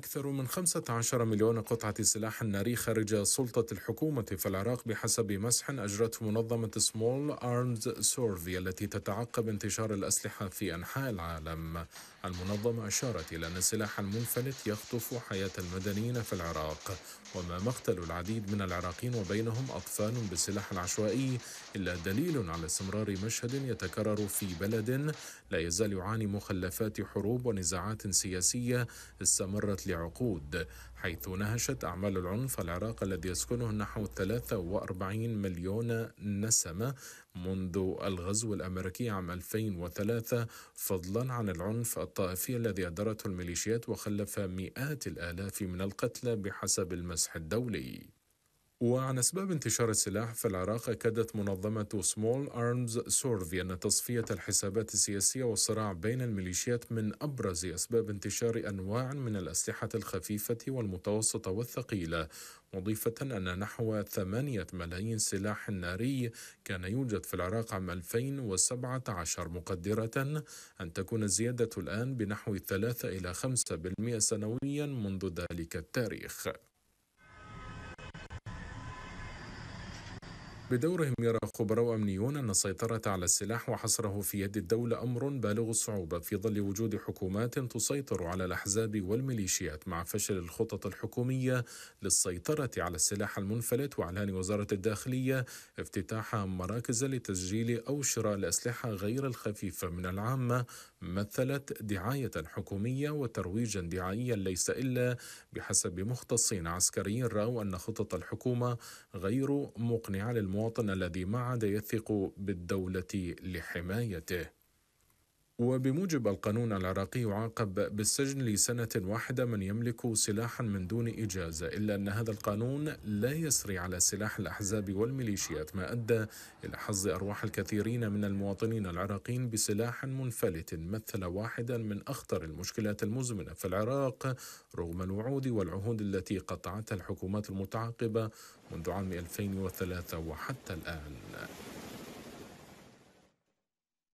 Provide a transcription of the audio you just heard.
أكثر من 15 مليون قطعة سلاح ناري خارج سلطة الحكومة في العراق بحسب مسح أجرته منظمة سمول أرمز سورفي التي تتعقب انتشار الأسلحة في أنحاء العالم المنظمة أشارت إلى أن السلاح المنفلت يخطف حياة المدنيين في العراق وما مقتل العديد من العراقيين وبينهم أطفال بالسلاح العشوائي إلا دليل على استمرار مشهد يتكرر في بلد لا يزال يعاني مخلفات حروب ونزاعات سياسية استمرت عقود حيث نهشت أعمال العنف العراق الذي يسكنه نحو 43 مليون نسمة منذ الغزو الأمريكي عام 2003 فضلا عن العنف الطائفي الذي أدرته الميليشيات وخلف مئات الآلاف من القتلى بحسب المسح الدولي وعن أسباب انتشار السلاح في العراق أكدت منظمة سمول أرمز سورفي أن تصفية الحسابات السياسية والصراع بين الميليشيات من أبرز أسباب انتشار أنواع من الأسلحة الخفيفة والمتوسطة والثقيلة مضيفة أن نحو ثمانية ملايين سلاح ناري كان يوجد في العراق عام 2017 مقدرة أن تكون الزيادة الآن بنحو 3 إلى 5% سنويا منذ ذلك التاريخ بدورهم يرى خبراء أمنيون أن السيطرة على السلاح وحصره في يد الدولة أمر بالغ الصعوبة في ظل وجود حكومات تسيطر على الأحزاب والميليشيات مع فشل الخطط الحكومية للسيطرة على السلاح المنفلت وإعلان وزارة الداخلية افتتاح مراكز لتسجيل أو شراء الأسلحة غير الخفيفة من العامة مثلت دعاية حكومية وترويجا دعائيا ليس إلا بحسب مختصين عسكريين رأوا أن خطط الحكومة غير مقنعة للمواطنين المواطن الذي ما عاد يثق بالدولة لحمايته وبموجب القانون العراقي يعاقب بالسجن لسنة واحدة من يملك سلاحا من دون إجازة إلا أن هذا القانون لا يسري على سلاح الأحزاب والميليشيات ما أدى إلى حظ أرواح الكثيرين من المواطنين العراقيين بسلاح منفلت مثل واحدا من أخطر المشكلات المزمنة في العراق رغم الوعود والعهود التي قطعتها الحكومات المتعاقبة منذ عام 2003 وحتى الآن